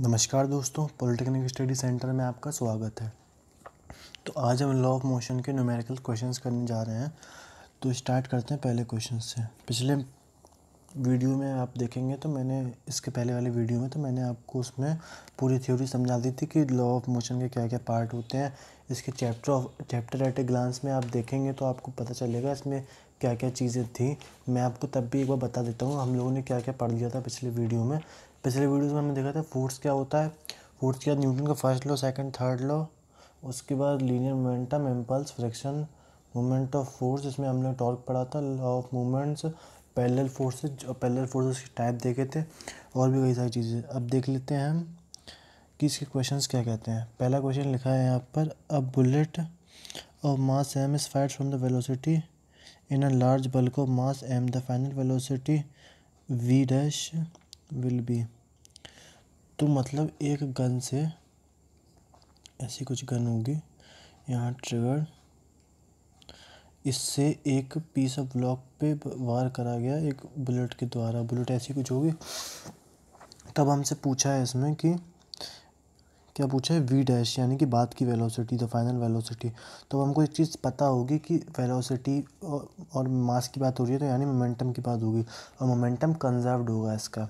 नमस्कार दोस्तों polytechnic study centre में आपका स्वागत है तो आज हम लॉ ऑफ मोशन के न्यूमेरिकल क्वेश्चंस करने जा रहे हैं तो स्टार्ट करते हैं पहले क्वेश्चन से पिछले वीडियो में आप देखेंगे तो मैंने इसके पहले वाले वीडियो में तो मैंने आपको उसमें पूरी थ्योरी समझा दी थी कि लॉ ऑफ मोशन के क्या क्या पार्ट होते हैं इसके chapter of chapter at a glance में आप देखेंगे तो आपको पता चलेगा इसमें क्या क्या चीज़ें थी मैं आपको तब भी एक बार बता देता हूँ हम लोगों ने क्या क्या पढ़ लिया था पिछले वीडियो में पिछले वीडियोस में हमने देखा था फोर्स क्या होता है फोर्स के बाद न्यूटन का first law second third law उसके बाद linear momentum impulse friction moment of force जिसमें हमने टॉर्क पढ़ा था law of moments parallel forces और पैरेलल फोर्सेज के टाइप देखे थे और भी कई सारी चीज़ें अब देख लेते हैं हम कि इसके क्वेश्चंस क्या कहते हैं पहला क्वेश्चन लिखा है यहाँ पर a bullet of mass M इज fired from the velocity in a large bulk of mass M the final velocity V dash will be तो मतलब एक गन से ऐसी कुछ गन होगी यहाँ ट्रिगर इससे एक पीस ऑफ ब्लॉक पे वार करा गया एक बुलेट के द्वारा बुलेट ऐसी कुछ होगी तब हमसे पूछा है इसमें कि क्या पूछा है वी डैश यानी कि बात की वेलोसिटी द फाइनल वेलोसिटी तो हमको एक चीज़ पता होगी कि वेलोसिटी और, और मास की बात हो रही है तो यानी मोमेंटम की बात होगी और मोमेंटम कंजर्व्ड होगा इसका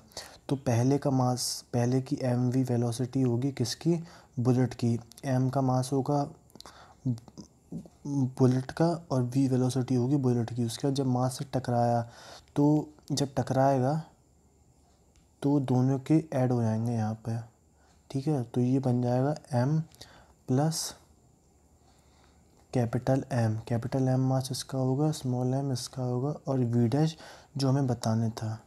तो पहले का मास पहले की एम वी वेलोसिटी होगी किसकी बुलेट की एम का मास होगा बुलेट का और वी वेलोसिटी होगी बुलेट की उसके बाद जब मास से टकराया तो जब टकराएगा तो दोनों के ऐड हो जाएंगे यहाँ पे ठीक है तो ये बन जाएगा M plus capital M capital M mass इसका होगा स्मॉल एम इसका होगा और वी डैश जो हमें बताने था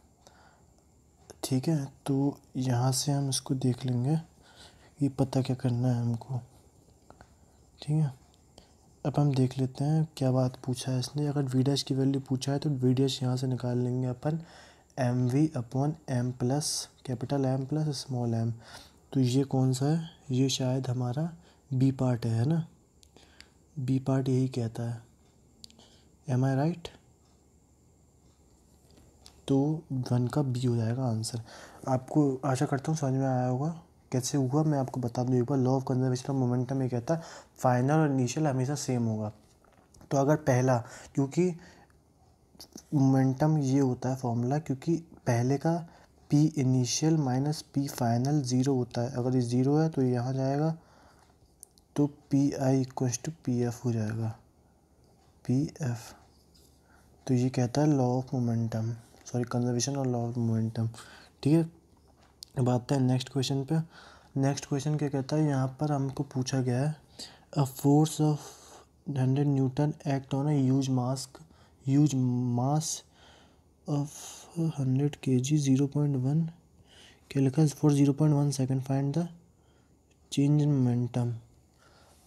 ठीक है तो यहाँ से हम इसको देख लेंगे ये पता क्या करना है हमको ठीक है अब हम देख लेते हैं क्या बात पूछा है इसने अगर वी डैश की वैल्यू पूछा है तो वी डैश यहाँ से निकाल लेंगे अपन M V upon M plus capital M plus small M तो ये कौन सा है ये शायद हमारा बी पार्ट है ना बी पार्ट यही कहता है एम आई राइट तो वन का बी हो जाएगा आंसर आपको आशा करता हूँ समझ में आया होगा कैसे हुआ मैं आपको बता दूँ एक बार law of conservation of momentum ये कहता है फाइनल और इनिशियल हमेशा सेम होगा तो अगर पहला क्योंकि मोमेंटम ये होता है फॉर्मूला क्योंकि पहले का P initial minus P final zero होता है अगर ये ज़ीरो है तो यहाँ जाएगा तो P I equals to P F हो जाएगा पी एफ तो ये कहता है law of momentum sorry conservation और लॉ ऑफ मोमेंटम ठीक है अब आते हैं नेक्स्ट क्वेश्चन पे नेक्स्ट क्वेश्चन क्या कहता है यहाँ पर हमको पूछा गया है a force of hundred newton act on huge mask huge mass of hundred K G zero point one क्या लिखा है four zero point one second find the change in momentum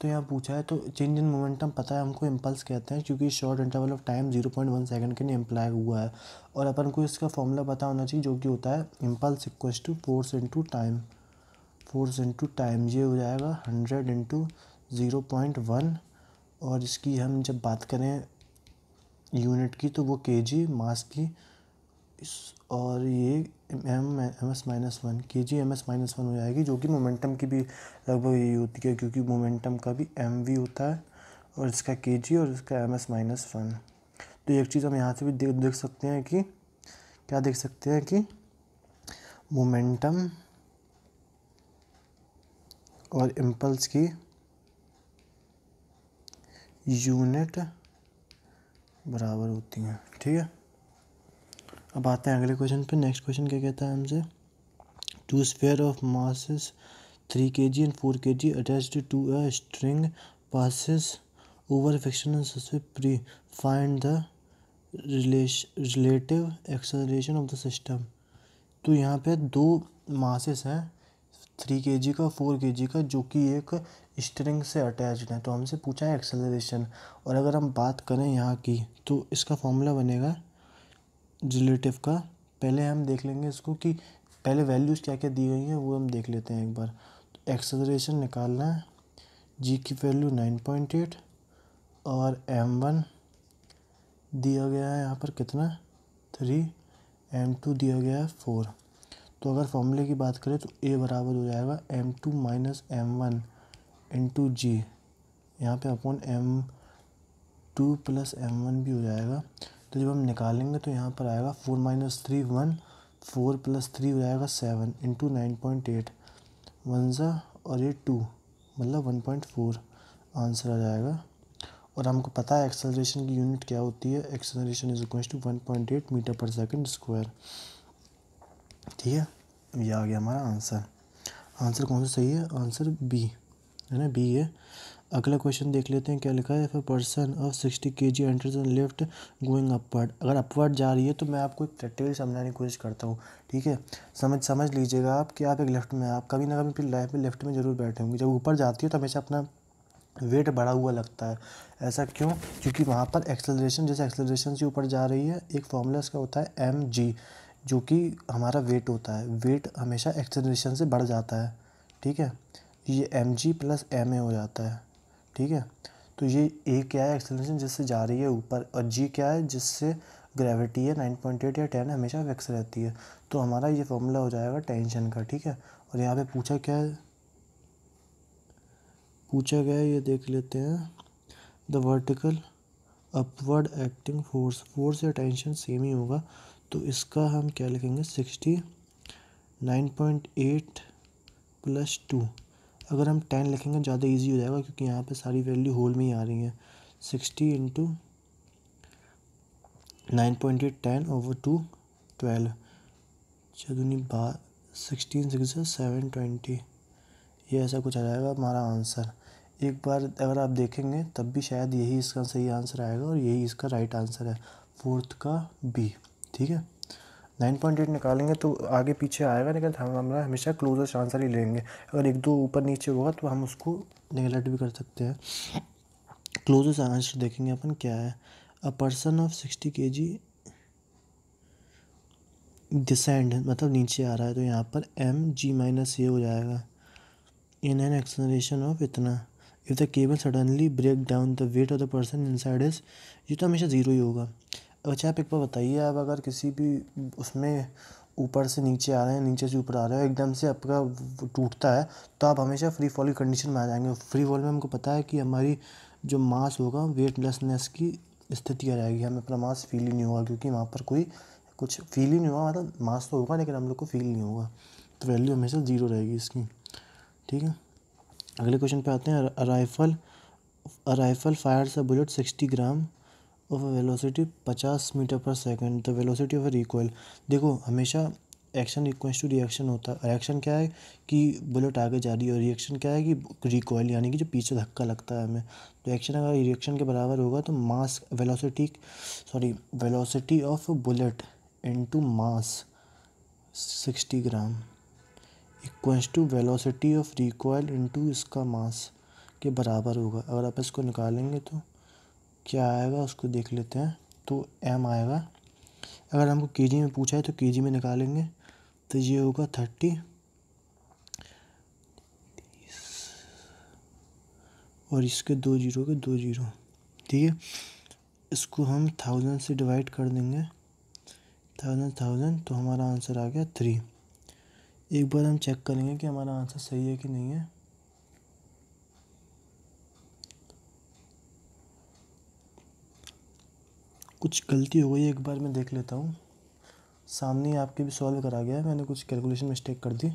तो यहाँ पूछा है तो चेंज इन मोमेंटम पता है हमको इम्पल्स कहते हैं क्योंकि short interval of time zero point one second के लिए इम्प्लाई हुआ है और अपन को इसका फॉर्मूला पता होना चाहिए जो कि होता है impulse equal to force into time force into time ये हो जाएगा hundred into zero point one और इसकी हम जब बात करें यूनिट की तो वो के जी मास की इस और ये M M S minus one K G M S minus one हो जाएगी जो कि मोमेंटम की भी लगभग यही होती है क्योंकि मोमेंटम का भी एम वी होता है और इसका के जी और इसका एम एस माइनस वन तो एक चीज़ हम यहाँ से भी देख देख सकते हैं कि क्या देख सकते हैं कि मोमेंटम और इम्पल्स की यूनिट बराबर होती हैं ठीक है अब आते हैं अगले क्वेश्चन पे नेक्स्ट क्वेश्चन क्या कहता है हमसे two spare of masses three K G and four K G attach to a string passes over fiction pre find the relative acceleration of the system तो यहाँ पे दो मासेस हैं थ्री के जी का फोर के जी का जो कि एक स्ट्रिंग से अटैच्ड है तो हमसे पूछा है एक्सेलरेशन और अगर हम बात करें यहाँ की तो इसका फॉर्मूला बनेगा रिलेटिव का पहले हम देख लेंगे इसको कि पहले वैल्यूज़ क्या क्या दी गई हैं वो हम देख लेते हैं एक बार तो एक्सेलरेशन निकालना है जी की वैल्यू नाइन पॉइंट एट और एम वन दिया गया है यहाँ पर कितना थ्री एम टू दिया गया है फोर तो अगर फॉर्मूले की बात करें तो ए बराबर हो जाएगा M two minus M one into G यहाँ पर upon M two plus M one भी हो जाएगा तो जब हम निकालेंगे तो यहाँ पर आएगा four minus three one four plus three हो जाएगा seven into nine point eight one ज़ा और एट टू मतलब वन पॉइंट फोर आंसर आ जाएगा और हमको पता है एक्सेलरेशन की यूनिट क्या होती है acceleration is equal to one point eight metre per second square ठीक है ये आ गया हमारा आंसर आंसर कौन सा सही है आंसर बी है ना बी है अगला क्वेश्चन देख लेते हैं क्या लिखा है if person of sixty K G enters and left going upward अगर अपवर्ड जा रही है तो मैं आपको एक प्रैक्टिकल समझाने की कोशिश करता हूँ ठीक है समझ समझ लीजिएगा आप कि आप एक लेफ्ट में आप कभी ना कभी लाइफ में लेफ्ट में ज़रूर बैठे होंगे जब ऊपर जाती है तो हमेशा अपना वेट बढ़ा हुआ लगता है ऐसा क्यों क्योंकि वहाँ पर एक्सेलरेशन जैसे एक्सेलरेशन से ऊपर जा रही है एक फॉर्मूला इसका होता है एम जी जो कि हमारा वेट होता है वेट हमेशा एक्सेलरेशन से बढ़ जाता है ठीक है ये M G plus M A हो जाता है ठीक है तो ये ए क्या है एक्सेलेशन जिससे जा रही है ऊपर और जी क्या है जिससे ग्रेविटी है नाइन पॉइंट एट या टेन हमेशा फिक्स रहती है तो हमारा ये फॉर्मूला हो जाएगा टेंशन का ठीक है और यहाँ पे पूछा क्या है पूछा गया है ये देख लेते हैं the vertical upward acting force force या टेंशन सेम ही होगा तो इसका हम क्या लिखेंगे sixty nine point eight plus two अगर हम टेन लिखेंगे ज़्यादा ईजी हो जाएगा क्योंकि यहाँ पर सारी वैल्यू होल में ही आ रही है sixty into nine point eight ten over two twelve चौदनी बा सिक्सटीन सिक्स सेवन ट्वेंटी ये ऐसा कुछ आ जाएगा हमारा आंसर एक बार अगर आप देखेंगे तब भी शायद यही इसका सही आंसर आएगा और यही इसका राइट आंसर है फोर्थ का बी ठीक है नाइन पॉइंट एट निकालेंगे तो आगे पीछे आएगा लेकिन हम हमारा हमेशा क्लोजर आंसर ही लेंगे अगर एक दो ऊपर नीचे हुआ तो हम उसको निगलेक्ट भी कर सकते हैं क्लोजर आंसर देखेंगे अपन क्या है अ person of sixty K ji descend मतलब नीचे आ रहा है तो यहाँ पर एम जी माइनस ए हो जाएगा इन एन एक्सलेशन ऑफ इतना if the cable suddenly break down the weight of the person inside is ये तो हमेशा ज़ीरो ही होगा अच्छा आप एक बार बताइए आप अगर किसी भी उसमें ऊपर से नीचे आ रहे हैं नीचे से ऊपर आ रहे हो एकदम से आपका टूटता है तो आप हमेशा फ्री फॉल की कंडीशन में आ जाएंगे फ्री फॉल में हमको पता है कि हमारी जो मास होगा वेटलेसनेस की स्थिति आ जाएगी हमें अपना मास फील ही नहीं होगा क्योंकि वहाँ पर कोई कुछ फील ही नहीं होगा मतलब मास तो होगा लेकिन हम लोग को फील नहीं होगा तो वैल्यू हमेशा ज़ीरो रहेगी इसकी ठीक है अगले क्वेश्चन पे आते हैं राइफल राइफल फायर सा bullet sixty gram of a velocity पचास metre per second the velocity of a recoil देखो हमेशा एक्शन इक्वेंस टू रिएक्शन होता है रिएक्शन क्या है कि बुलेट आगे जा रही है और रिएक्शन क्या है कि रिकॉयल यानी कि जो पीछे धक्का लगता है हमें तो एक्शन अगर रिएक्शन के बराबर होगा तो mass velocity sorry velocity of bullet into mass sixty gram equals to velocity of recoil into इसका मास के बराबर होगा अगर आप इसको निकालेंगे तो क्या आएगा उसको देख लेते हैं तो एम आएगा अगर हमको के में पूछा है तो के में निकालेंगे तो ये होगा थर्टी और इसके दो जीरो के दो जीरो ठीक है इसको हम थाउजेंड से डिवाइड कर देंगे थाउजेंड थाउजेंड तो हमारा आंसर आ गया थ्री एक बार हम चेक करेंगे कि हमारा आंसर सही है कि नहीं है कुछ गलती हो गई एक बार मैं देख लेता हूँ सामने आपके भी सॉल्व करा गया है मैंने कुछ कैलकुलेशन मिस्टेक कर दी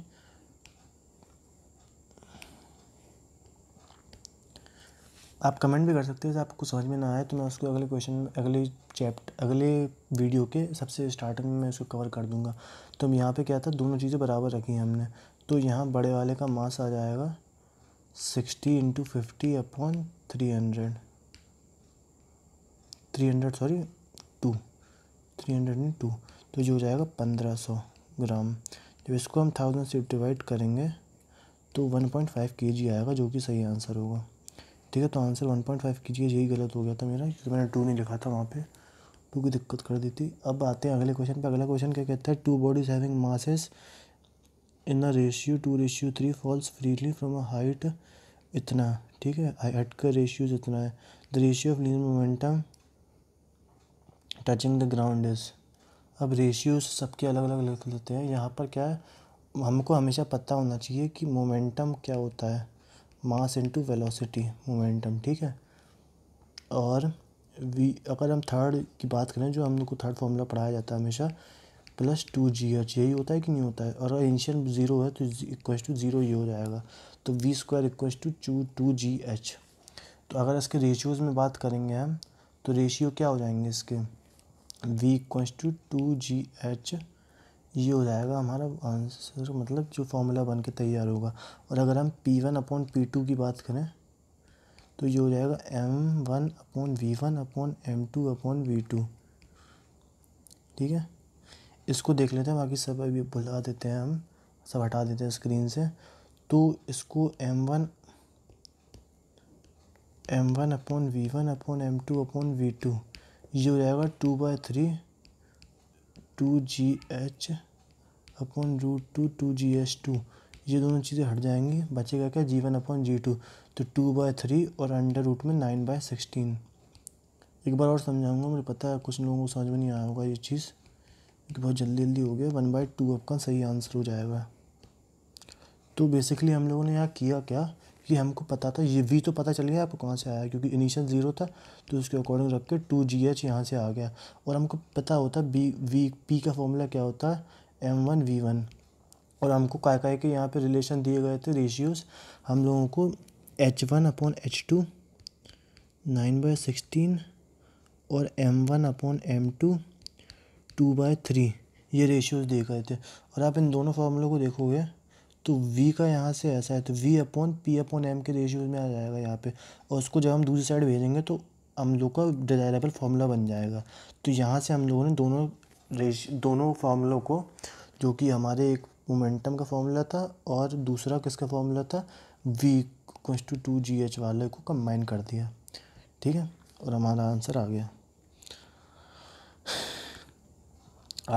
आप कमेंट भी कर सकते हैं आपको समझ में ना आए तो मैं उसको अगले क्वेश्चन अगले चैप्ट अगले वीडियो के सबसे स्टार्टिंग में मैं उसको कवर कर दूंगा तो हम यहाँ पे क्या था दोनों चीज़ें बराबर रखी हैं हमने तो यहाँ बड़े वाले का मास आ जाएगा sixty into fifty upon three hundred three hundred sorry two three hundred and two तो जो हो जाएगा पंद्रह सौ ग्राम जब इसको हम थाउजेंड से डिवाइड करेंगे तो वन पॉइंट फाइव के जी आएगा जो कि सही आंसर होगा ठीक है तो आंसर वन पॉइंट फाइव के जी यही गलत हो गया था मेरा क्योंकि मैंने टू नहीं लिखा था वहाँ पे टू की दिक्कत कर दी थी अब आते हैं अगले क्वेश्चन पे अगला क्वेश्चन क्या कहता है two bodies having masses in a ratio two ratio three falls freely from a height इतना ठीक है हाइट का रेशियोज इतना है the ratio of linear momentum touching the ground is अब रेशियोज सबके अलग अलग लिख लेते हैं यहाँ पर क्या है हमको हमेशा पता होना चाहिए कि मोमेंटम क्या होता है मास इनटू वेलोसिटी मोमेंटम ठीक है और वी अगर हम थर्ड की बात करें जो हम लोग को थर्ड फॉर्मूला पढ़ाया जाता है हमेशा प्लस टू जी एच यही होता है कि नहीं होता है और अगर इंशियन ज़ीरो है तो इक्व टू ज़ीरो ये हो जाएगा तो V square equal to two two G H तो अगर इसके रेशियोज़ में बात करेंगे हम तो रेशियो क्या हो जाएंगे इसके V equals to two G H ये हो जाएगा हमारा आंसर मतलब जो फॉर्मूला बन के तैयार होगा और अगर हम P one upon P two की बात करें तो ये हो जाएगा M one upon V one upon M two upon V two ठीक है इसको देख लेते हैं बाकी सब अभी भुला देते हैं हम सब हटा देते हैं स्क्रीन से तो इसको M one M one upon V one upon M two upon V two ये हो जाएगा two by three two G H upon root two two G H two ये दोनों चीज़ें हट जाएंगी बचेगा क्या G one upon G two तो टू बाय थ्री और अंडर रूट में नाइन बाई सिक्सटीन एक बार और समझाऊंगा मुझे पता है कुछ लोगों को समझ में नहीं आया होगा ये चीज़ क्योंकि बहुत जल्दी जल्दी हो गया वन बाई टू आपका सही आंसर हो जाएगा तो बेसिकली हम लोगों ने यहाँ किया क्या कि हमको पता था ये वी तो पता चल गया आपको कहाँ से आया क्योंकि इनिशियल ज़ीरो था तो उसके अकॉर्डिंग रख के टू जी एच यहाँ से आ गया और हमको पता होता बी वी पी का फॉर्मूला क्या होता है एम वन वी वन और हमको काय काय के यहाँ पे रिलेशन दिए गए थे रेशियोज़ हम लोगों को H one upon H two nine by sixteen और M one upon M two two by three ये रेशियोज़ दिए गए थे और आप इन दोनों फार्मूलों को देखोगे तो v का यहाँ से ऐसा है तो v upon P upon M के रेशियोज में आ जाएगा यहाँ पे और उसको जब हम दूसरी साइड भेजेंगे तो हम लोग का डिजायरेबल फार्मूला बन जाएगा तो यहाँ से हम लोगों ने दोनों रेश दोनों फार्मूलों को जो कि हमारे एक मोमेंटम का फार्मूला था और दूसरा किसका फार्मूला था V equals to two G H वाले को कम्बाइन कर दिया ठीक है और हमारा आंसर आ गया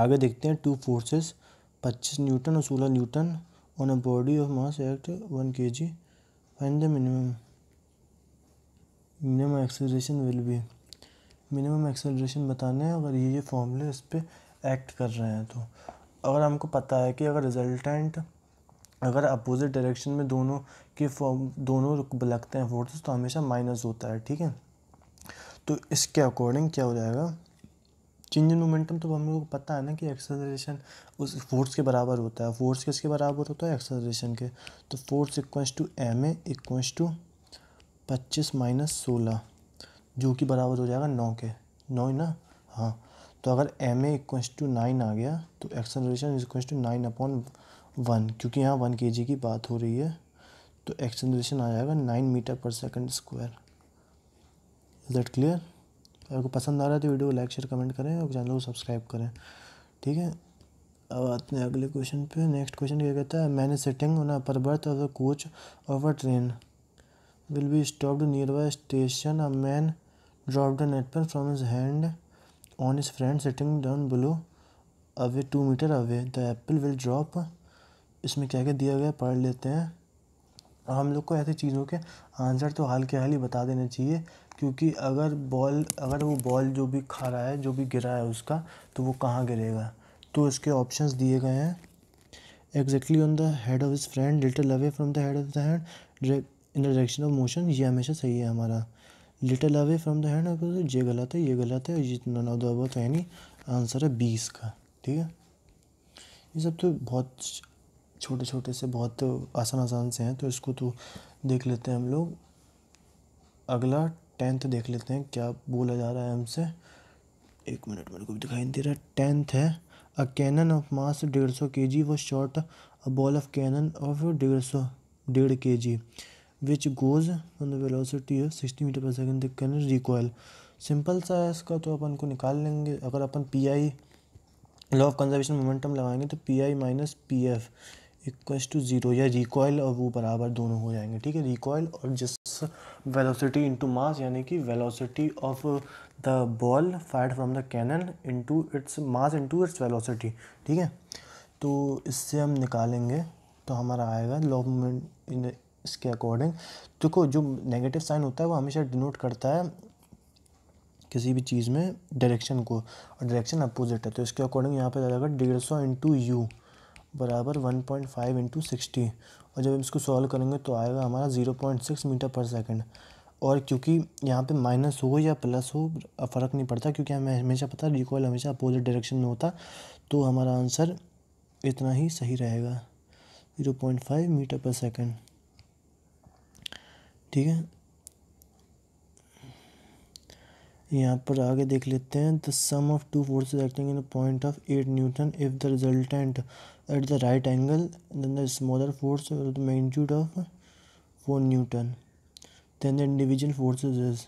आगे देखते हैं टू फोर्सेस पच्चीस न्यूटन और सोलह newton on a body of mass at 1 kg find the minimum minimum acceleration will be minimum acceleration बताना है अगर ये ये फॉर्मूले इस पर एक्ट कर रहे हैं तो अगर हमको पता है कि अगर रिजल्टेंट अगर अपोजिट डायरेक्शन में दोनों के फॉर्म दोनों लगते हैं फोर्सेस तो हमेशा माइनस होता है ठीक है तो इसके अकॉर्डिंग क्या हो जाएगा चेंज इन मोमेंटम तो हम लोग को पता है ना कि एक्सेलरेशन उस फोर्स के बराबर होता है फोर्स किसके बराबर होता है एक्सेलरेशन के तो force equals to M A equals to पच्चीस माइनस सोलह जो कि बराबर हो जाएगा नौ के नौ ना हाँ तो अगर M A equals to nine आ गया तो acceleration equals to nine upon one क्योंकि यहाँ वन के जी की बात हो रही है तो एक्सेलरेशन आ जाएगा nine metre per second square is that clear तो अगर को पसंद आ रहा है तो वीडियो को लाइक शेयर कमेंट करें और चैनल को सब्सक्राइब करें ठीक है अब आते हैं अगले क्वेश्चन पे नेक्स्ट क्वेश्चन क्या कहता है मैंने setting on upper berth of the coach of a train will be stopped nearby station a man drop the पर from his hand on his friend setting down below away two metre away the apple will drop इसमें क्या क्या दिया गया पढ़ लेते हैं हम लोग को ऐसी चीज़ों के आंसर तो हाल के हाल ही बता देने चाहिए क्योंकि अगर बॉल अगर वो बॉल जो भी खा रहा है जो भी गिरा है उसका तो वो कहाँ गिरेगा तो इसके ऑप्शंस दिए गए हैं exactly on the head of his friend little away from the head of the hand in the direction of motion ये हमेशा सही है हमारा little away from the hand ये गलत है ये गलत है ये नन ऑफ द तो यानी आंसर है बीस का ठीक है ये सब तो बहुत छोटे छोटे से बहुत आसान आसान से हैं तो इसको तो देख लेते हैं हम लोग अगला टेंथ देख लेते हैं क्या बोला जा रहा है हमसे एक मिनट मेरे को भी दिखाई दे रहा है टेंथ है अ कैनन ऑफ मास डेढ़ सौ के जी व short a ball of cannon of डेढ़ सौ डेढ़ K G which goes on velocity of sixty metre per second the cannon recoil simple सा है इसका तो अपन को निकाल लेंगे अगर अपन P I law of conservation momentum लगाएंगे तो P I minus P F equals to zero या रिकॉयल और वो बराबर दोनों हो जाएंगे ठीक है रिकॉयल और जस्ट वेलोसिटी इंटू मास यानी कि velocity of the ball fire from the cannon into its mass into its velocity ठीक है तो इससे हम निकालेंगे तो हमारा आएगा लॉमेंट मोमेंट इन इसके अकॉर्डिंग देखो जो नेगेटिव साइन होता है वो हमेशा डिनोट करता है किसी भी चीज़ में डायरेक्शन को और डायरेक्शन अपोजिट है तो इसके अकॉर्डिंग यहाँ पर जाएगा डेढ़ सौ इंटू यू बराबर one point five into sixty और जब हम इसको सॉल्व करेंगे तो आएगा हमारा zero point six metre per second और क्योंकि यहाँ पे माइनस हो या प्लस हो फ़र्क नहीं पड़ता क्योंकि हमें हमेशा पता रिकॉयल हमेशा अपोजिट डायरेक्शन में होता तो हमारा आंसर इतना ही सही रहेगा zero point five metre per second ठीक है यहाँ पर आगे देख लेते हैं the sum of two forces acting in point of eight newton if the resultant at the right angle then the smaller force with the magnitude of 4 newton then the individual forces is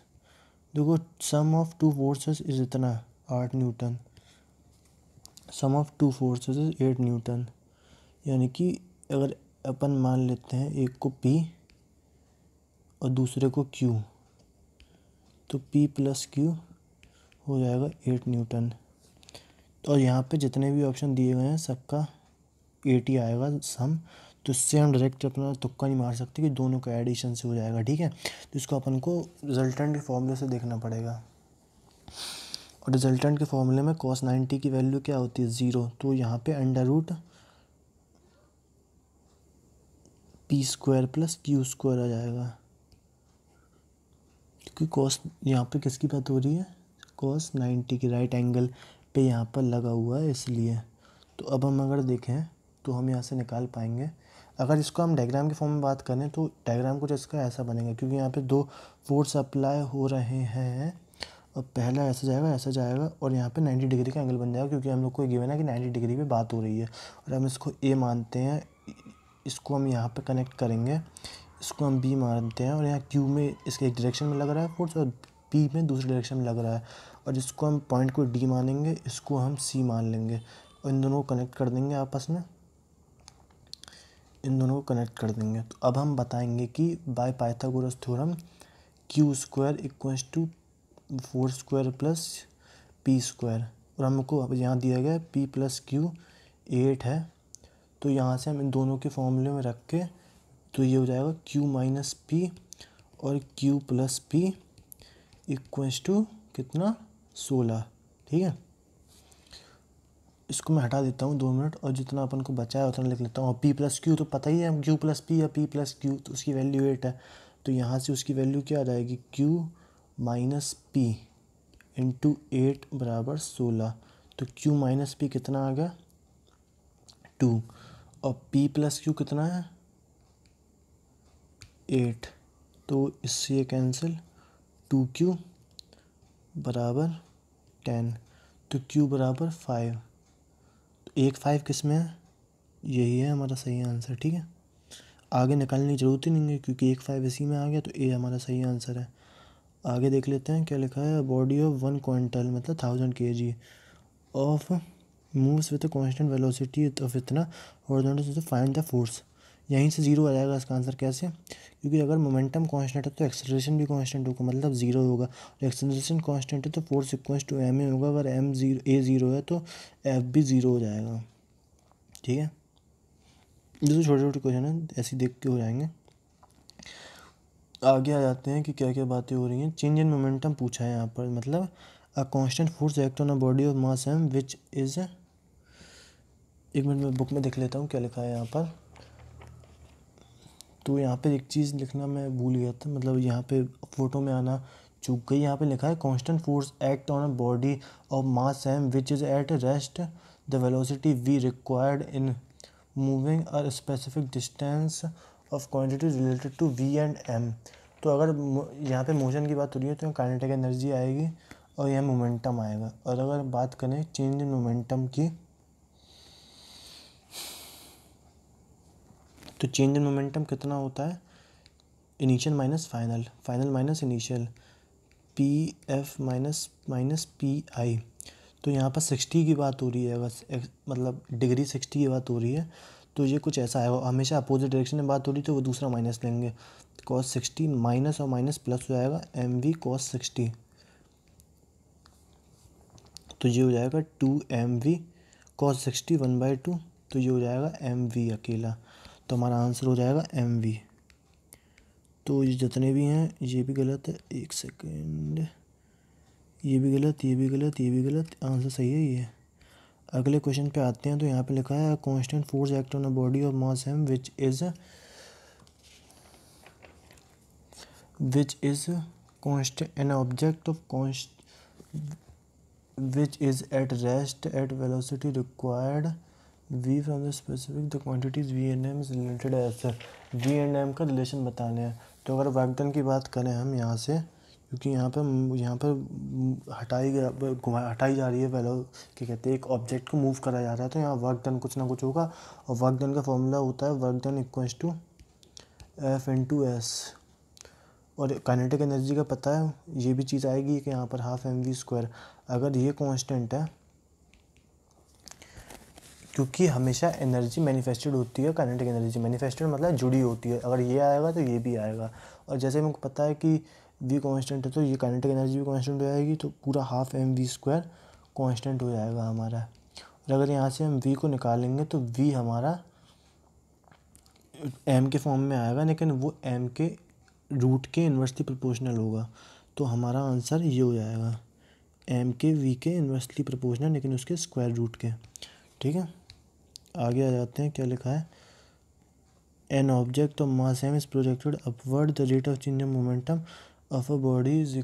देखो sum of two forces is इतना आठ newton sum of two forces is eight newton यानी कि अगर अपन मान लेते हैं एक को पी और दूसरे को क्यू तो पी प्लस क्यू हो जाएगा एट न्यूटन और यहाँ पे जितने भी ऑप्शन दिए गए हैं सबका एटी आएगा सम तो उससे हम डायरेक्ट अपना तुक्का नहीं मार सकते कि दोनों का एडिशन से हो जाएगा ठीक है तो इसको अपन को रिजल्टेंट के फॉर्मूले से देखना पड़ेगा और रिजल्टेंट के फॉर्मूले में कॉस नाइन्टी की वैल्यू क्या होती है ज़ीरो तो यहाँ पे under root P square plus Q square आ जाएगा क्योंकि कॉस यहाँ पे किसकी बात हो रही है कॉस नाइन्टी की राइट एंगल पे यहाँ पर लगा हुआ है इसलिए तो अब हम अगर देखें तो हम यहाँ से निकाल पाएंगे अगर इसको हम डायग्राम के फॉर्म में बात करें तो डायग्राम कुछ इसका ऐसा बनेगा क्योंकि यहाँ पे दो फोर्स अप्लाई हो रहे हैं और पहला ऐसा जाएगा ऐसा जाएगा और यहाँ पे 90 डिग्री का एंगल बन जाएगा क्योंकि हम लोग को गिवन है कि 90 डिग्री पे बात हो रही है और हम इसको ए मानते हैं इसको हम यहाँ पर कनेक्ट करेंगे इसको हम बी मानते हैं और यहाँ क्यू में इसके एक डायरेक्शन में लग रहा है फोर्स और बी में दूसरे डायरेक्शन में लग रहा है और इसको हम पॉइंट को डी मानेंगे इसको हम सी मान लेंगे और इन दोनों को कनेक्ट कर देंगे आपस में इन दोनों को कनेक्ट कर देंगे तो अब हम बताएंगे कि by Pythagoras theorem Q square equals to four square plus P square और हमको अब यहाँ दिया गया पी प्लस क्यू एट है तो यहाँ से हम इन दोनों के फॉर्मूले में रख के तो ये हो जाएगा क्यू माइनस पी और Q plus P equals to कितना सोलह ठीक है इसको मैं हटा देता हूँ दो मिनट और जितना अपन को बचा है उतना लिख लेता हूँ और पी प्लस क्यू तो पता ही है क्यू प्लस पी या पी प्लस क्यू तो उसकी वैल्यू एट है तो यहाँ से उसकी वैल्यू क्या आ जाएगी Q minus P into eight बराबर सोलह तो क्यू माइनस पी कितना आ गया टू और पी प्लस क्यू कितना है एट तो इससे ये कैंसिल टू क्यू बराबर टेन तो क्यू बराबर फाइव एक फाइव किस में है यही है हमारा सही आंसर ठीक है आगे निकालने की ज़रूरत ही नहीं है क्योंकि एक फाइव इसी में आ गया तो ए हमारा सही आंसर है आगे देख लेते हैं क्या लिखा है बॉडी ऑफ वन क्वांटल मतलब thousand K G of moves with constant velocity of इतना फाइंड द फोर्स यहीं से जीरो आ जाएगा इसका आंसर कैसे क्योंकि अगर मोमेंटम कांस्टेंट है तो एक्सेलरेशन भी कांस्टेंट होगा मतलब जीरो होगा और एक्सेलरेशन कांस्टेंट है तो force equals to M A होगा अगर एम जीरो ए जीरो है तो एफ भी जीरो हो जाएगा ठीक है जैसे छोटे छोटे क्वेश्चन है ऐसे देख के हो जाएंगे आगे आ जाते हैं कि क्या क्या बातें हो रही हैं चेंज इन मोमेंटम पूछा है यहाँ पर मतलब a constant force act on a body of mass M which is एक मिनट में बुक में देख लेता हूँ क्या लिखा है यहाँ पर तो यहाँ पर एक चीज़ लिखना मैं भूल गया था मतलब यहाँ पर फ़ोटो में आना चूक गई यहाँ पे लिखा है constant force act on a body of mass M which is at rest the velocity V required in moving a specific distance of quantity related to V and M तो अगर यहाँ पे मोशन की बात हो रही है तो यहाँ काइनेटिक एनर्जी आएगी और यह मोमेंटम आएगा और अगर बात करें चेंज इन मोमेंटम की तो चेंज इन मोमेंटम कितना होता है initial minus final final minus initial P F minus minus P I तो यहाँ पर सिक्सटी की बात हो रही है अगर मतलब डिग्री सिक्सटी की बात हो रही है तो ये कुछ ऐसा है हमेशा अपोजिट डायरेक्शन में बात हो रही तो वो दूसरा माइनस लेंगे कॉस सिक्सटी माइनस और माइनस प्लस हो जाएगा एम वी कॉस सिक्सटी तो ये हो जाएगा two M V cos sixty one by two तो ये हो जाएगा एम वी अकेला तो हमारा आंसर हो जाएगा एम वी तो ये जितने भी हैं ये भी गलत है एक सेकेंड ये भी गलत ये भी गलत ये भी गलत आंसर सही है ये अगले क्वेश्चन पे आते हैं तो यहाँ पे लिखा है constant force act on a body of mass M which is which is const an object of const which is at rest at velocity required V from the specific the quantities V and M is related S sir V and M का relation बताने हैं तो अगर वैम्पटन की बात करें हम यहाँ से क्योंकि यहाँ पर यहाँ पर हटाई गया हटाई जा रही है पहले क्या कहते हैं एक ऑब्जेक्ट को मूव करा जा रहा है तो यहाँ वर्क डन कुछ ना कुछ होगा और वर्क डन का फॉर्मूला होता है work done equals to F into S और काइनेटिक एनर्जी का पता है ये भी चीज़ आएगी कि यहाँ पर हाफ एम वी स्क्वायर अगर ये कॉन्स्टेंट है क्योंकि हमेशा एनर्जी मैनिफेस्टेड होती है काइनेटिक एनर्जी मैनिफेस्टेड मतलब जुड़ी होती है अगर ये आएगा तो ये भी आएगा और जैसे हमको पता है कि वी कॉन्स्टेंट है तो ये काइनेटिक एनर्जी भी कॉन्स्टेंट हो जाएगी तो पूरा half M V square constant हो जाएगा हमारा और अगर यहाँ से हम वी को निकालेंगे तो वी हमारा एम के फॉर्म में आएगा लेकिन वो एम के रूट के इन्वर्सली प्रोपोर्शनल होगा तो हमारा आंसर ये हो जाएगा एम के वी के इन्वर्सली प्रोपोर्शनल लेकिन उसके स्क्वायर रूट के ठीक है आगे आ जाते हैं क्या लिखा है an object of mass M is projected upward the rate of change of momentum of a body is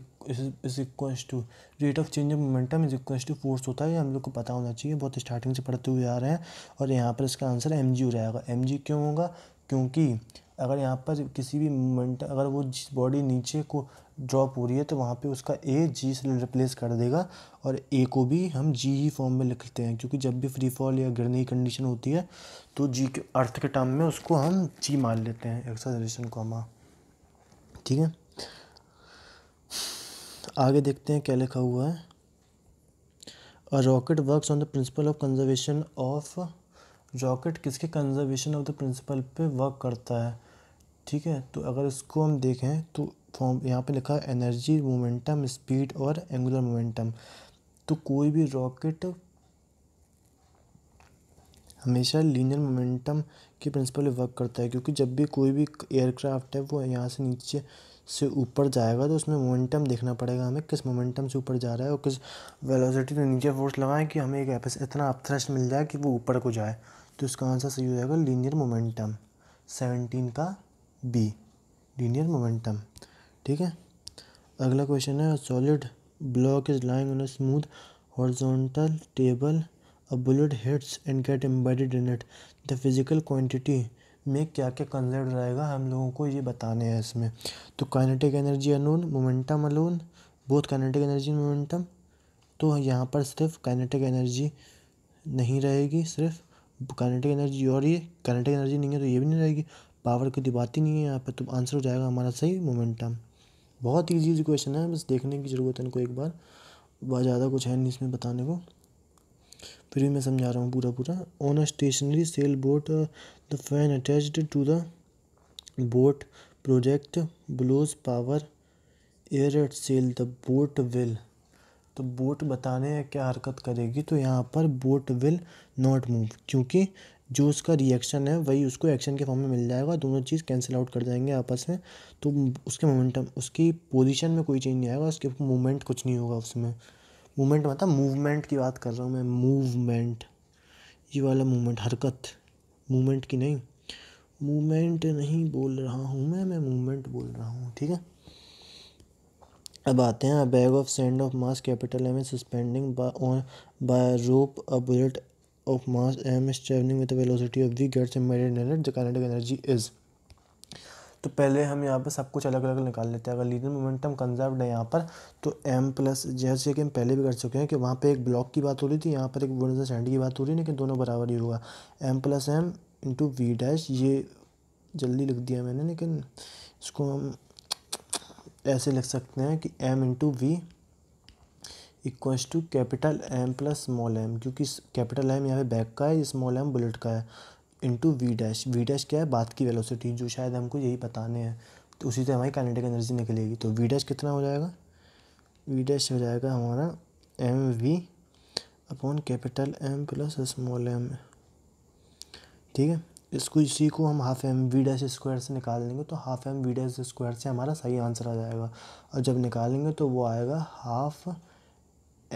equal to rate of change of momentum is equal to force होता है हम लोग को पता होना चाहिए बहुत स्टार्टिंग से पढ़ते हुए आ रहे हैं और यहाँ पर इसका आंसर एम जी रहेगा एम जी क्यों होगा क्योंकि अगर यहाँ पर किसी भी मोमेंट अगर वो जिस बॉडी नीचे को ड्रॉप हो रही है तो वहाँ पे उसका ए जी से रिप्लेस कर देगा और ए को भी हम जी ही फॉर्म में लिखते हैं क्योंकि जब भी फ्री फॉल या गिरने की कंडीशन होती है तो जी के अर्थ के टर्म में उसको हम जी मान लेते हैं एक्सलेशन को हमारा ठीक है आगे देखते हैं क्या लिखा हुआ है rocket work on the principle of conservation of jacket किसके कंजर्वेशन ऑफ द प्रिंसिपल पे वर्क करता है ठीक है तो अगर इसको हम देखें तो फॉर्म यहाँ पे लिखा है एनर्जी मोमेंटम स्पीड और एंगुलर मोमेंटम तो कोई भी रॉकेट हमेशा लीनियर मोमेंटम के प्रिंसिपल पे वर्क करता है क्योंकि जब भी कोई भी एयरक्राफ्ट है वो यहाँ से नीचे से ऊपर जाएगा तो उसमें मोमेंटम देखना पड़ेगा हमें किस मोमेंटम से ऊपर जा रहा है और किस वेलोसिटी में नीचे फोर्स लगाएं कि हमें एक इतना अपथ्रस्ट मिल जाए कि वो ऊपर को जाए तो इसका आंसर सही हो जाएगा लीनियर मोमेंटम सेवनटीन का बी लीनियर मोमेंटम ठीक है अगला क्वेश्चन है solid block is lying on a smooth horizontal table a bullet hits and get embedded in it the physical quantity में क्या क्या कंजर्ड रहेगा हम लोगों को ये बताने हैं इसमें तो kinetic energy alone momentum alone both kinetic energy momentum तो यहाँ पर सिर्फ काइनेटिक एनर्जी नहीं रहेगी सिर्फ काइनेटिक एनर्जी और ये काइनेटिक एनर्जी नहीं है तो ये भी नहीं रहेगी पावर की तो बात ही नहीं है यहाँ पर तो आंसर हो जाएगा हमारा सही मोमेंटम बहुत ईजी क्वेश्चन है बस देखने की ज़रूरत है इनको एक बार बहुत ज़्यादा कुछ है नहीं इसमें बताने को फिर भी मैं समझा रहा हूँ पूरा पूरा on a stationary sail boat the fan attach to the boat project blows power air at sail the boat will तो बोट बताने है क्या हरकत करेगी तो यहाँ पर बोट विल नॉट मूव क्योंकि जो उसका रिएक्शन है वही उसको एक्शन के फॉर्म में मिल जाएगा दोनों चीज़ कैंसिल आउट कर जाएंगे आपस में तो उसके मोमेंटम उसकी पोजीशन में कोई चेंज नहीं आएगा उसके मूवमेंट कुछ नहीं होगा उसमें मूवमेंट मतलब मूवमेंट की बात कर रहा हूँ मैं मूवमेंट ये वाला मूवमेंट हरकत मूवमेंट की नहीं मूवमेंट नहीं बोल रहा हूँ मैं मैं मूवमेंट बोल रहा हूँ ठीक है अब आते हैं bag of sand of mass capital M is suspending by rope a bullet of mass m is traveling with a velocity of v gets embedded in it तो पहले हम यहाँ पर सब कुछ अलग अलग निकाल लेते हैं अगर लीनियर मोमेंटम कंजर्व्ड है यहाँ पर तो एम प्लस जैसे कि हम पहले भी कर चुके हैं कि वहाँ पे एक ब्लॉक की बात हो रही थी यहाँ पर एक बुलडोजर सेंड की बात हो रही है लेकिन दोनों बराबर ही होगा M plus M into V dash ये जल्दी लिख दिया मैंने लेकिन इसको हम ऐसे लिख सकते हैं कि m into V equals to capital m plus small m क्योंकि कैपिटल m यहाँ पे बैक का है स्मॉल m बुलेट का है into V dash V dash क्या है बात की वेलोसिटी जो शायद हमको यही बताने हैं तो उसी से हमारी कैनेटिक एनर्जी निकलेगी तो वी डैश कितना हो जाएगा वी डैश हो जाएगा हमारा M V upon capital M plus small M ठीक है इसको इसी को हम half M V dash square से निकाल लेंगे तो half M V dash square से हमारा सही आंसर आ जाएगा और जब निकालेंगे तो वो आएगा हाफ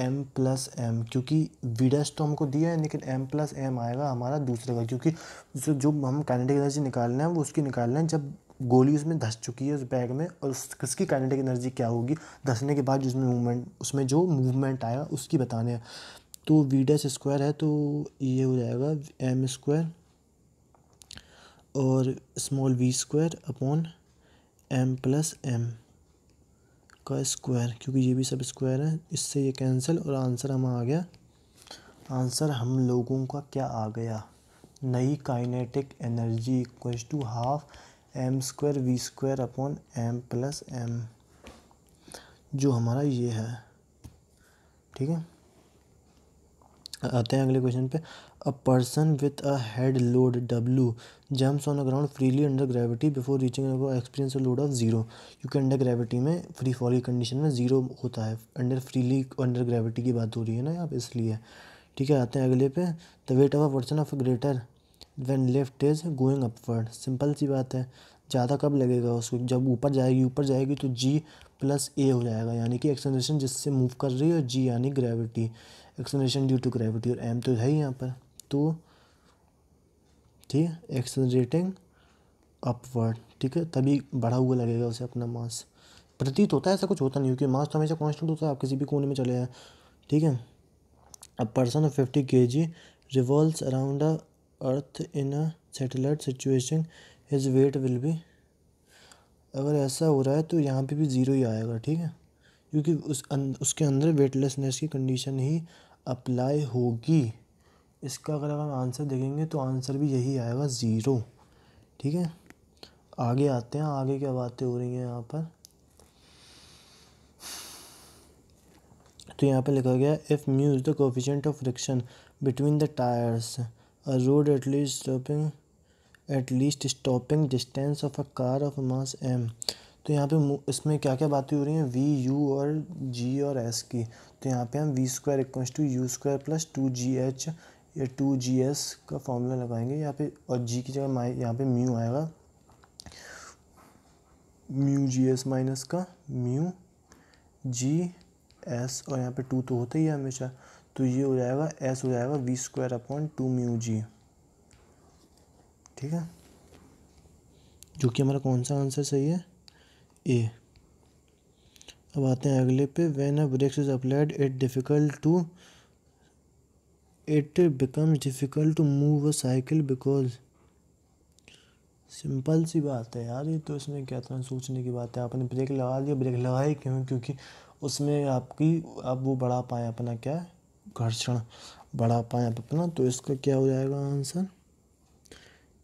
एम प्लस एम क्योंकि वी डैश तो हमको दिया है लेकिन एम प्लस एम आएगा हमारा दूसरे का क्योंकि जो जो हम काइनेटिक एनर्जी निकाल रहे हैं वो उसकी निकाल रहे हैं जब गोली उसमें धस चुकी है उस बैग में और उस किसकी काइनेटिक एनर्जी क्या होगी धसने के बाद जिसमें मूवमेंट उसमें जो मूवमेंट आएगा उसकी बताने हैं तो वी डैश स्क्वायर है तो ये हो जाएगा एम स्क्वायर और small V square upon M plus M का स्क्वायर क्योंकि ये भी सब स्क्वायर है इससे ये कैंसिल और आंसर हम आ गया आंसर हम लोगों का क्या आ गया नई kinetic energy equals to half M square V square upon M plus M जो हमारा ये है ठीक है आते हैं अगले क्वेश्चन पे A person with a head load W jumps on the ground freely under gravity before reaching experience a load of zero. क्योंकि अंडर ग्रेविटी में फ्री फॉल की कंडीशन में ज़ीरो होता है अंडर फ्रीली अंडर ग्रेविटी की बात हो रही है ना आप इसलिए ठीक है आते हैं अगले पे the weight of a person of greater when lift is going upward simple सी बात है ज़्यादा कब लगेगा उसको जब ऊपर जाएगी ऊपर जाएगी तो जी प्लस ए हो जाएगा यानी कि एक्सलेशन जिससे मूव कर रही है और जी यानी gravity acceleration due to gravity और एम तो है ही यहाँ पर तो ठीक है एक्सलरेटिंग अपवर्ड ठीक है तभी बढ़ा हुआ लगेगा उसे अपना मास प्रतीत होता है ऐसा कुछ होता नहीं क्योंकि मास तो हमेशा कॉन्स्टेंट होता है आप किसी भी कोने में चले जाए ठीक है अ person of fifty K G revolve around a earth in a satellite situation his weight will be अगर ऐसा हो रहा है तो यहाँ पे भी ज़ीरो ही आएगा ठीक है क्योंकि उस अन, अं-, उसके अंदर वेटलेसनेस की कंडीशन ही अप्लाई होगी इसका अगर हम आंसर देखेंगे तो आंसर भी यही आएगा ज़ीरो ठीक है आगे आते हैं आगे क्या बातें हो रही हैं यहाँ पर तो यहाँ पे लिखा गया if mu is the coefficient of friction between the tyres a road at least stopping at least stopping distance of a car of mass M तो यहाँ पे इसमें क्या क्या बातें हो रही हैं वी यू और जी और एस की तो यहाँ पे हम V square equal to U square plus two G H या टू जी एस का फॉर्मूला लगाएंगे यहाँ पे और जी की जगह माइ यहाँ पे म्यू आएगा म्यू जी एस माइनस का म्यू जी एस और यहाँ पे टू तो होता ही है हमेशा तो ये हो जाएगा एस हो जाएगा V square upon two mu G ठीक है जो कि हमारा कौन सा आंसर सही है ए अब आते हैं अगले पे when a brakes is applied it difficult to it becomes difficult to move a cycle because simple सी बात है यार ये तो इसमें क्या था सोचने की बात है आपने ब्रेक लगा दिया ब्रेक लगाई क्यों क्योंकि उसमें आपकी आप वो बढ़ा पाए अपना क्या घर्षण बढ़ा पाए आप अपना तो इसका क्या हो जाएगा आंसर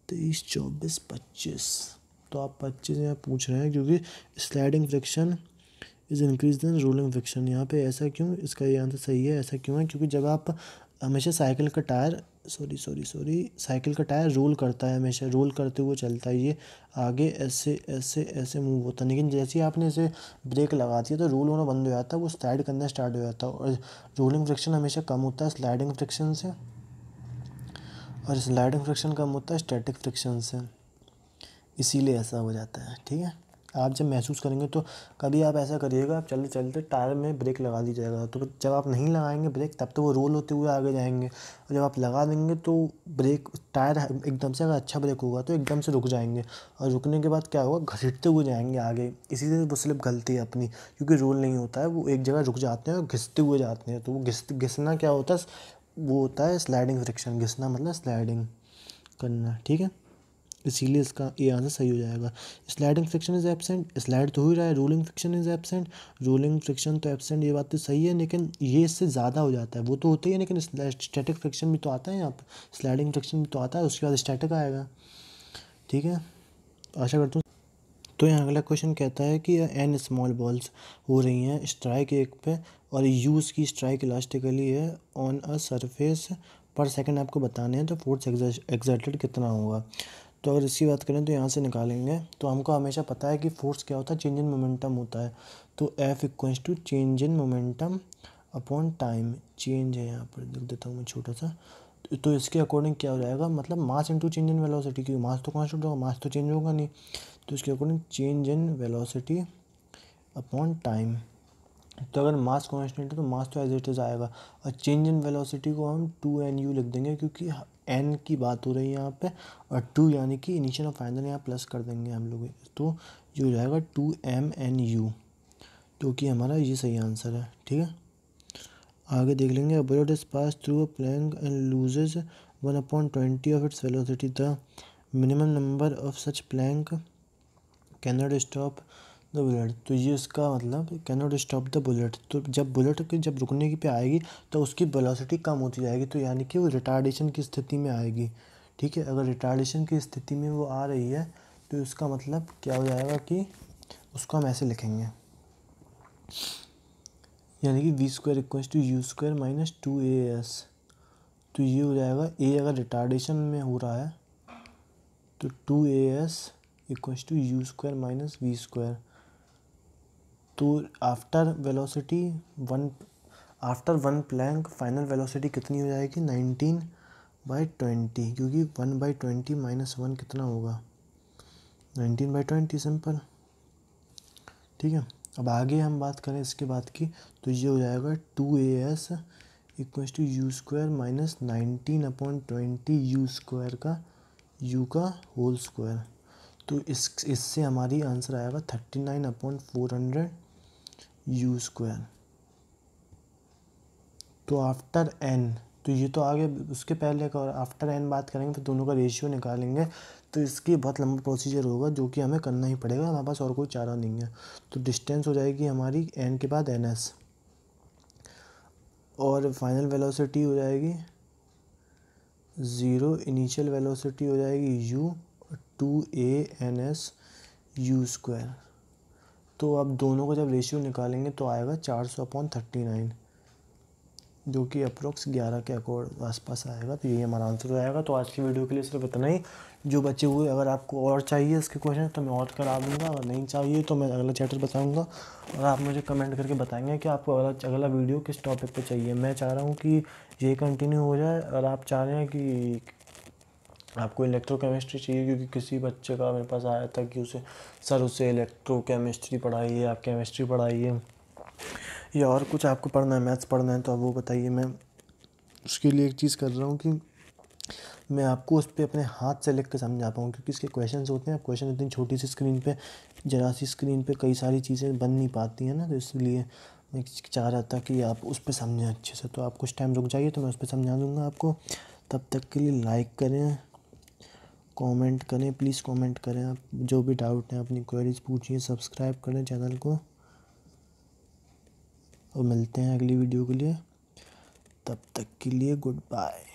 तेईस चौबीस पच्चीस तो आप पच्चीस यहाँ पूछ रहे हैं क्योंकि sliding friction is increase than rolling friction यहाँ पे ऐसा क्यों इसका ये आंसर सही है ऐसा क्यों है क्योंकि जब आप हमेशा साइकिल का tyre sorry sorry sorry cycle का टायर रोल करता है हमेशा रोल करते हुए चलता है ये आगे ऐसे ऐसे ऐसे मूव होता है लेकिन जैसे ही आपने इसे ब्रेक लगा दिया तो रोल होना बंद हो जाता है वो स्लाइड करना स्टार्ट हो जाता है और रोलिंग फ्रिक्शन हमेशा कम होता है स्लाइडिंग फ्रिक्शन से और स्लाइडिंग फ्रिक्शन कम होता है स्टैटिक फ्रिक्शन से इसीलिए ऐसा हो जाता है ठीक है आप जब महसूस करेंगे तो कभी आप ऐसा करिएगा आप चलते चलते टायर में ब्रेक लगा दीजिएगा तो जब आप नहीं लगाएंगे ब्रेक तब तो वो रोल होते हुए आगे जाएंगे और जब आप लगा देंगे तो ब्रेक टायर एकदम से अगर अच्छा ब्रेक होगा तो एकदम से रुक जाएंगे और रुकने के बाद क्या होगा घसीटते हुए जाएंगे आगे इसी से वो स्लिप गलती है अपनी क्योंकि रोल नहीं होता है वो एक जगह रुक जाते हैं और घिसते हुए जाते हैं तो वो घिस घिसना क्या होता है वो होता है स्लाइडिंग फ्रिक्शन घिसना मतलब स्लाइडिंग करना ठीक है इसीलिए इसका ये आंसर सही हो जाएगा sliding friction is absent slide तो हो ही रहा है rolling friction is absent rolling friction तो एबसेंट ये बात तो सही है लेकिन ये इससे ज़्यादा हो जाता है वो तो होता ही है लेकिन स्टैटिक फ्रिक्शन भी तो आता है यहाँ पर स्लाइडिंग फ्रिक्शन भी तो आता है उसके बाद स्टैटिक आएगा ठीक है आशा करता हूँ तो यहाँ अगला क्वेश्चन कहता है कि एन स्मॉल बॉल्स हो रही हैं स्ट्राइक एक पे और यूज़ की स्ट्राइक इलास्टिकली है ऑन अ सरफेस पर सेकंड आपको बताने हैं तो फोर्स एग्जर्टेड कितना होगा तो अगर इसकी बात करें तो यहाँ से निकालेंगे तो हमको हमेशा पता है कि फोर्स क्या होता है चेंज इन मोमेंटम होता है तो F equals to change in momentum upon time change है यहाँ पर लिख देता हूँ मैं छोटा सा तो इसके अकॉर्डिंग क्या हो जाएगा मतलब mass to change in velocity क्योंकि मास तो कॉन्स्टेंट होगा मास तो चेंज होगा नहीं तो इसके according change in velocity upon time तो अगर मास कॉन्स्टेंट है तो मास तो एज इट इज़ आएगा और चेंज इन वेलोसिटी को हम टू एन यू लिख देंगे क्योंकि एन की बात हो रही है यहाँ पे और टू यानी कि इनिशियल और फाइनल यहाँ प्लस कर देंगे हम लोग तो ये हो जाएगा टू एम एन यू जो कि हमारा ये सही आंसर है ठीक है आगे देख लेंगे bird is pass through a plank and loses one upon twenty of its velocity the minimum number of such plank can not stop the bullet तो ये उसका मतलब can not stop the bullet तो जब बुलेट की जब रुकने की पे आएगी तो उसकी वेलोसिटी कम होती जाएगी तो यानी कि वो रिटार्डेशन की स्थिति में आएगी ठीक है अगर रिटार्डेशन की स्थिति में वो आ रही है तो उसका मतलब क्या हो जाएगा कि उसको हम ऐसे लिखेंगे यानी कि V square equals to U square minus two A S तो ये हो जाएगा ए अगर रिटार्डेशन में हो रहा है तो two A S equals to U square minus V square तो after velocity one after one plank final velocity कितनी हो जाएगी नाइनटीन बाई ट्वेंटी क्योंकि one by twenty minus one कितना होगा नाइनटीन बाई ट्वेंटी सिंपल ठीक है अब आगे हम बात करें इसके बाद की तो ये हो जाएगा two A S equals to U square minus nineteen upon twenty U square का यू का होल स्क्वायर तो इस इससे हमारी आंसर आएगा thirty nine upon four hundred U square तो आफ्टर एन तो ये तो आगे उसके पहले का और आफ्टर एन बात करेंगे फिर तो दोनों का रेशियो निकालेंगे तो इसकी बहुत लंबा प्रोसीजर होगा जो कि हमें करना ही पड़ेगा हमारे पास और कोई चारा नहीं है तो डिस्टेंस हो जाएगी हमारी एन के बाद एन एस और फाइनल वेलोसिटी हो जाएगी ज़ीरो इनिशियल वेलोसिटी हो जाएगी U two A N S U square तो आप दोनों का जब रेशियो निकालेंगे तो आएगा चार सौ अपॉन थर्टी नाइन जो कि अप्रोक्स ग्यारह के अकॉर्ड आसपास आएगा तो यही हमारा आंसर हो जाएगा तो आज की वीडियो के लिए सिर्फ इतना ही जो बचे हुए अगर आपको और चाहिए इसके क्वेश्चन तो मैं और करा दूंगा अगर नहीं चाहिए तो मैं अगला चैप्टर बताऊंगा और आप मुझे कमेंट करके बताएंगे कि आपको अगला अगला वीडियो किस टॉपिक पर चाहिए मैं चाह रहा हूँ कि ये कंटिन्यू हो जाए और आप चाह रहे हैं कि आपको इलेक्ट्रोकेमिस्ट्री चाहिए क्योंकि किसी बच्चे का मेरे पास आया था कि उसे सर उसे इलेक्ट्रोकेमिस्ट्री पढ़ाइए आप केमिस्ट्री पढ़ाइए या और कुछ आपको पढ़ना है मैथ्स पढ़ना है तो आप वो बताइए मैं उसके लिए एक चीज़ कर रहा हूँ कि मैं आपको उस पर अपने हाथ से लिख के समझा पाऊँ क्योंकि इसके क्वेश्चन होते हैं क्वेश्चन इतनी छोटी सी स्क्रीन पर जरा सी स्क्रीन पर कई सारी चीज़ें बन नहीं पाती हैं ना तो इसलिए मैं चाह रहा था कि आप उस पर समझें अच्छे से तो आप कुछ टाइम रुक जाइए तो मैं उस पर समझा दूँगा आपको तब तक के लिए लाइक करें कमेंट करें प्लीज़ कमेंट करें आप जो भी डाउट हैं अपनी क्वेरीज पूछिए सब्सक्राइब करें चैनल को और मिलते हैं अगली वीडियो के लिए तब तक के लिए गुड बाय